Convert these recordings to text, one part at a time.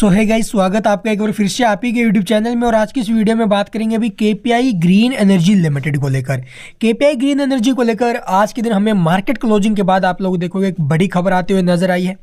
सो है गाइस स्वागत आपका एक बार फिर से आप ही के यूट्यूब चैनल में और आज की इस वीडियो में बात करेंगे अभी आई ग्रीन एनर्जी लिमिटेड को लेकर आई ग्रीन एनर्जी को लेकर आज के दिन हमें मार्केट क्लोजिंग के बाद आप लोग देखोगे एक बड़ी खबर आते हुए नजर आई है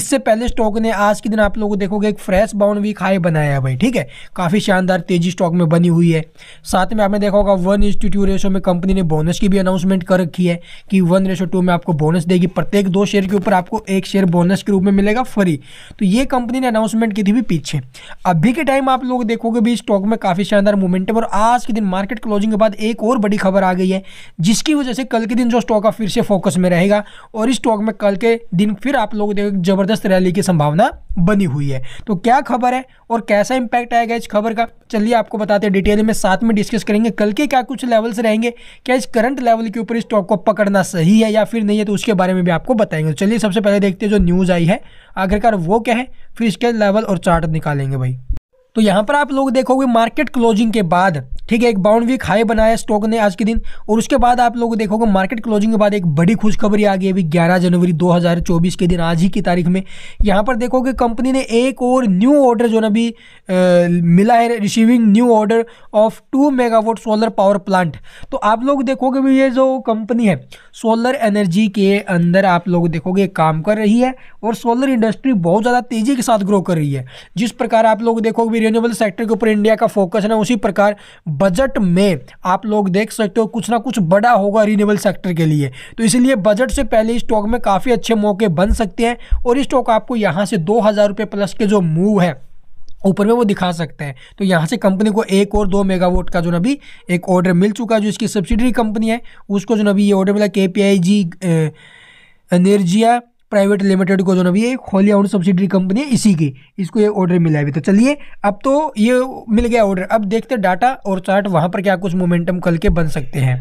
इससे पहले स्टॉक ने आज के दिन आप लोग देखोगे एक फ्रेश बाउंड वीक हाई बनाया है भाई ठीक है काफ़ी शानदार तेजी स्टॉक में बनी हुई है साथ में आपने देखा होगा वन इंस्टीट्यू रेशो में कंपनी ने बोनस की भी अनाउंसमेंट कर रखी है कि वन रेशो टू में आपको बोनस देगी प्रत्येक दो शेयर के ऊपर आपको एक शेयर बोनस के रूप में मिलेगा फ्री तो ये कंपनी ने अनाउंसमेंट की थी भी पीछे अभी के टाइम आप लोग देखोगे भी स्टॉक में काफ़ी शानदार मूवमेंट है और आज के दिन मार्केट क्लोजिंग के बाद एक और बड़ी खबर आ गई है जिसकी वजह से कल के दिन जो स्टॉक फिर से फोकस में रहेगा और इस स्टॉक में कल के दिन फिर आप लोग देखो जबरदस्त रैली की संभावना बनी हुई है तो क्या खबर है और कैसा इंपैक्ट आएगा इस खबर का चलिए आपको बताते हैं डिटेल में साथ में डिस्कस करेंगे कल के क्या कुछ लेवल्स रहेंगे क्या इस करंट लेवल के ऊपर स्टॉक को पकड़ना सही है या फिर नहीं है तो उसके बारे में भी आपको बताएंगे चलिए सबसे पहले देखते हैं जो न्यूज़ आई है आखिरकार वो क्या है फिर इसके लेवल और चार्ट निकालेंगे भाई तो यहाँ पर आप लोग देखोगे मार्केट क्लोजिंग के बाद ठीक है एक बाउंड वीक हाई बनाया स्टॉक ने आज के दिन और उसके बाद आप लोग देखोगे मार्केट क्लोजिंग के बाद एक बड़ी खुशखबरी आ गई अभी 11 जनवरी 2024 के दिन आज ही की तारीख में यहाँ पर देखोगे कंपनी ने एक और न्यू ऑर्डर जो ना अभी मिला है receiving new order of two megawatt solar power plant तो आप लोग देखोगे भी ये जो कंपनी है सोलर एनर्जी के अंदर आप लोग देखोगे काम कर रही है और सोलर इंडस्ट्री बहुत ज़्यादा तेज़ी के साथ ग्रो कर रही है जिस प्रकार आप लोग देखोगे भी रिन्यूएबल सेक्टर के ऊपर इंडिया का फोकस है ना उसी प्रकार बजट में आप लोग देख सकते हो कुछ ना कुछ बड़ा होगा रिन्यूएबल सेक्टर के लिए तो इसलिए बजट से पहले स्टॉक में काफ़ी अच्छे मौके बन सकते हैं और स्टॉक आपको यहाँ से दो हज़ार प्लस के जो मूव है ऊपर में वो दिखा सकते हैं तो यहाँ से कंपनी को एक और दो मेगावाट का जो ना भी एक ऑर्डर मिल चुका है जो इसकी सब्सिडरी कंपनी है उसको जो ना भी ये ऑर्डर मिला K P I G Energia private limited को जो ना ये होली ऑन सब्सिडरी कंपनी है इसी की इसको ये ऑर्डर मिला है अभी तो चलिए अब तो ये मिल गया ऑर्डर अब देखते डाटा और चार्ट वहाँ पर क्या कुछ मोमेंटम कल के बन सकते हैं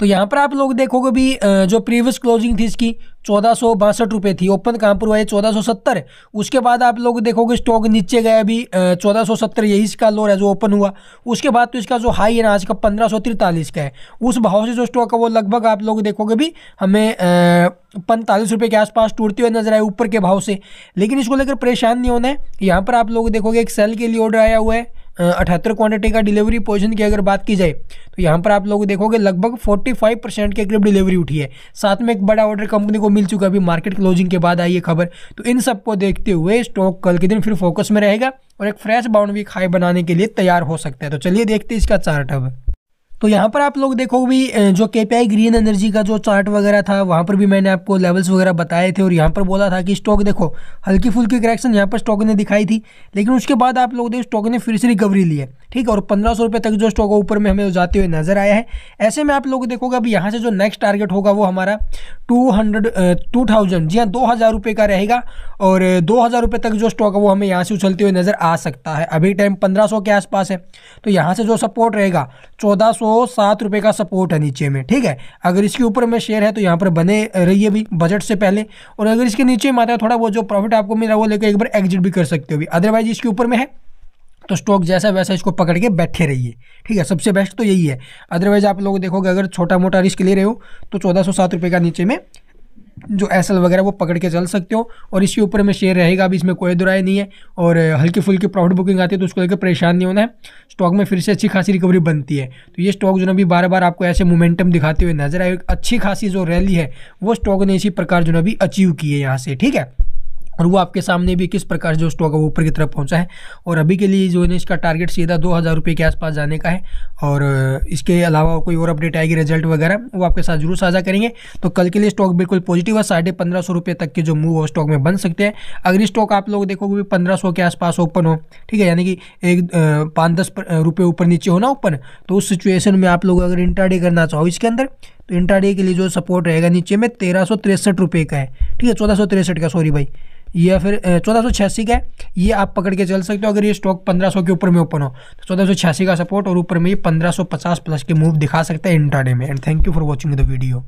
तो यहाँ पर आप लोग देखोगे भी जो प्रीवियस क्लोजिंग थी इसकी चौदह सौ बासठ रुपये थी ओपन कहाँ पर हुआ है चौदह सौ सत्तर उसके बाद आप लोग देखोगे स्टॉक नीचे गया अभी चौदह सौ सत्तर यही इसका लोर है जो ओपन हुआ उसके बाद तो इसका जो हाई है ना आज का पंद्रह सौ तिरतालीस का है उस भाव से जो स्टॉक है वो लगभग आप लोग देखोगे भी हमें पैंतालीस रुपये के आसपास टूटते हुए नजर आए ऊपर के भाव से लेकिन इसको लेकर परेशान नहीं होना है यहाँ पर आप लोग देखोगे एक सेल के लिए ऑर्डर आया हुआ है अठहत्तर क्वांटिटी का डिलीवरी पोजिशन की अगर बात की जाए तो यहाँ पर आप लोग देखोगे लगभग 45 परसेंट के करीब डिलीवरी उठी है साथ में एक बड़ा ऑर्डर कंपनी को मिल चुका अभी मार्केट क्लोजिंग के बाद आई है खबर तो इन सब को देखते हुए स्टॉक कल के दिन फिर फोकस में रहेगा और एक फ्रेश बाउंड वीक हाई बनाने के लिए तैयार हो सकता है तो चलिए देखते हैं इसका चार्ट अब तो यहाँ पर आप लोग देखो भी जो के ग्रीन एनर्जी का जो चार्ट वगैरह था वहाँ पर भी मैंने आपको लेवल्स वगैरह बताए थे और यहाँ पर बोला था कि स्टॉक देखो हल्की फुल्की करेक्शन यहाँ पर स्टॉक ने दिखाई थी लेकिन उसके बाद आप लोग देखो स्टॉक ने फिर से रिकवरी ली है ठीक है और पंद्रह सौ रुपये तक जो स्टॉक ऊपर में हमें जाते हुए नजर आया है ऐसे में आप लोग देखोगे अब यहाँ से जो नेक्स्ट टारगेट होगा वो हमारा टू हंड्रेड टू थाउजेंड जी हाँ दो हज़ार रुपये का रहेगा और दो हज़ार रुपये तक जो स्टॉक है वो हमें यहाँ से उछलते हुए नज़र आ सकता है अभी टाइम पंद्रह सौ के आसपास है तो यहाँ से जो सपोर्ट रहेगा चौदह सौ 107 सात का सपोर्ट है नीचे में ठीक है अगर इसके ऊपर में शेयर है तो यहाँ पर बने रहिए भी बजट से पहले और अगर इसके नीचे में आता है थोड़ा वो जो प्रॉफिट आपको मिल रहा है वो लेकर एक बार एग्जिट भी कर सकते हो भी अदरवाइज इसके ऊपर में है तो स्टॉक जैसा वैसा इसको पकड़ के बैठे रहिए ठीक है सबसे बेस्ट तो यही है अदरवाइज आप लोग देखोगे अगर छोटा मोटा रिस्क ले रहे हो तो चौदह सौ सात रुपये का नीचे में जो एसल वगैरह वो पकड़ के चल सकते हो और इसके ऊपर में शेयर रहेगा अभी इसमें कोई दुराई नहीं है और हल्की फुल्की प्रॉफिट बुकिंग आती है तो उसको लेकर परेशान नहीं होना है स्टॉक में फिर से अच्छी खासी रिकवरी बनती है तो ये स्टॉक जो ना अभी बार बार आपको ऐसे मोमेंटम दिखाते हुए नजर आए अच्छी खासी जो रैली है वो स्टॉक ने इसी प्रकार जो ना अभी अचीव की है यहाँ से ठीक है और वो आपके सामने भी किस प्रकार जो स्टॉक है वो ऊपर की तरफ पहुंचा है और अभी के लिए जो है इसका टारगेट सीधा दो हज़ार रुपये के आसपास जाने का है और इसके अलावा कोई और अपडेट आएगी रिजल्ट वगैरह वो आपके साथ जरूर साझा करेंगे तो कल के लिए स्टॉक बिल्कुल पॉजिटिव है साढ़े पंद्रह सौ रुपये तक के जो मूव वो स्टॉक में बन सकते हैं अगर स्टॉक आप लोग देखोगे पंद्रह सौ के आसपास ओपन हो ठीक है यानी कि एक पाँच दस रुपये ऊपर नीचे हो ना ओपन तो उस सिचुएशन में आप लोग अगर इंटरडे करना चाहो इसके अंदर तो इंट्राडे के लिए जो सपोर्ट रहेगा नीचे में तेरह सौ तिरसठ रुपये का है ठीक है चौदह सौ तिरसठ का सॉरी भाई या फिर चौदह सौ छियासी का है ये आप पकड़ के चल सकते हो अगर ये स्टॉक पंद्रह सौ के ऊपर में ओपन हो तो चौदह सौ छियासी का सपोर्ट और ऊपर में ये पंद्रह सौ पचास प्लस के मूव दिखा सकता है इंटरडे में and thank you for watching the video